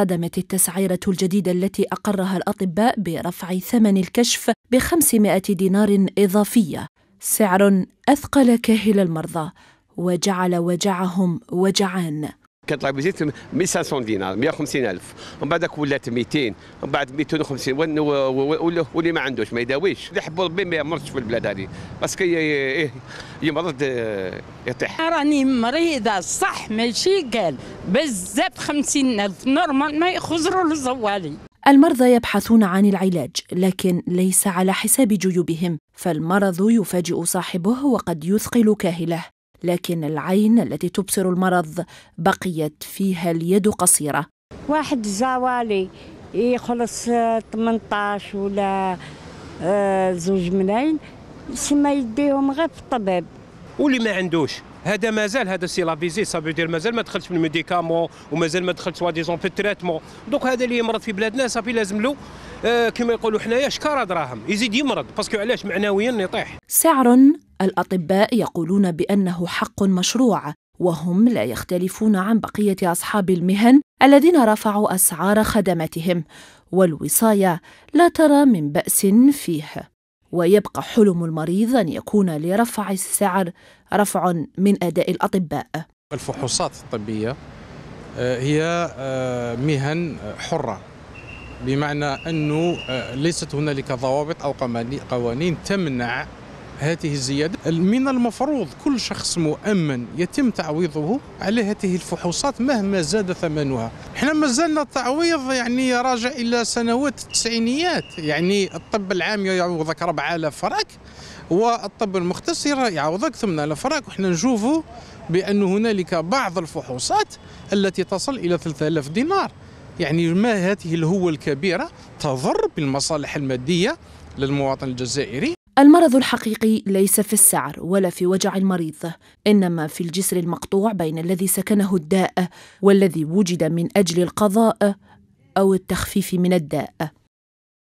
قدمت التسعيرة الجديدة التي أقرها الأطباء برفع ثمن الكشف ب 500 دينار إضافية سعر أثقل كاهل المرضى وجعل وجعهم وجعان كانت بزيت 1500 دينار 150 ألف ومن بعد ولات 200 ومن بعد 250 واللي ما عندوش ما يداويش اللي يحبوا ربي ما يمرضش في البلاد هذه باسكو يمرض آه، يطيح راني مريضة صح ماشي قال بزاف 50 ألف نورمال ما يخزروا لزوالي المرضى يبحثون عن العلاج لكن ليس على حساب جيوبهم فالمرض يفاجئ صاحبه وقد يثقل كاهله لكن العين التي تبصر المرض بقيت فيها اليد قصيرة واحد زوالي يخلص 18 ولا آه، زوج منين يسمى يديهم غير في الطبيب واللي ما عندوش هذا مازال هذا سي لا فيزي سا فيدير مازال ما دخلتش الميديكامون ومازال ما دخلت سوا ديزون في التريتمون دونك هذا اللي يمرض في بلادنا صافي لازم له آه، كما يقولوا حنايا شكاره دراهم يزيد يمرض باسكو علاش معنويا يطيح سعر الاطباء يقولون بانه حق مشروع وهم لا يختلفون عن بقيه اصحاب المهن الذين رفعوا اسعار خدماتهم والوصايه لا ترى من باس فيه ويبقى حلم المريض أن يكون لرفع السعر رفع من أداء الأطباء الفحوصات الطبية آه، هي آه، مهن حرة بمعنى أنه آه، ليست هنالك ضوابط أو قوانين تمنع هذه الزيادة من المفروض كل شخص مؤمن يتم تعويضه على هذه الفحوصات مهما زاد ثمنها احنا ما زلنا التعويض يعني راجع إلى سنوات التسعينيات يعني الطب العام يعوضك 4000 فرق والطب المختص يعوضك 8000 فرق وحنا نشوفوا بأن هنالك بعض الفحوصات التي تصل إلى 3000 دينار يعني ما هذه الهوة الكبيرة تضر بالمصالح المادية للمواطن الجزائري المرض الحقيقي ليس في السعر ولا في وجع المريض انما في الجسر المقطوع بين الذي سكنه الداء والذي وجد من اجل القضاء او التخفيف من الداء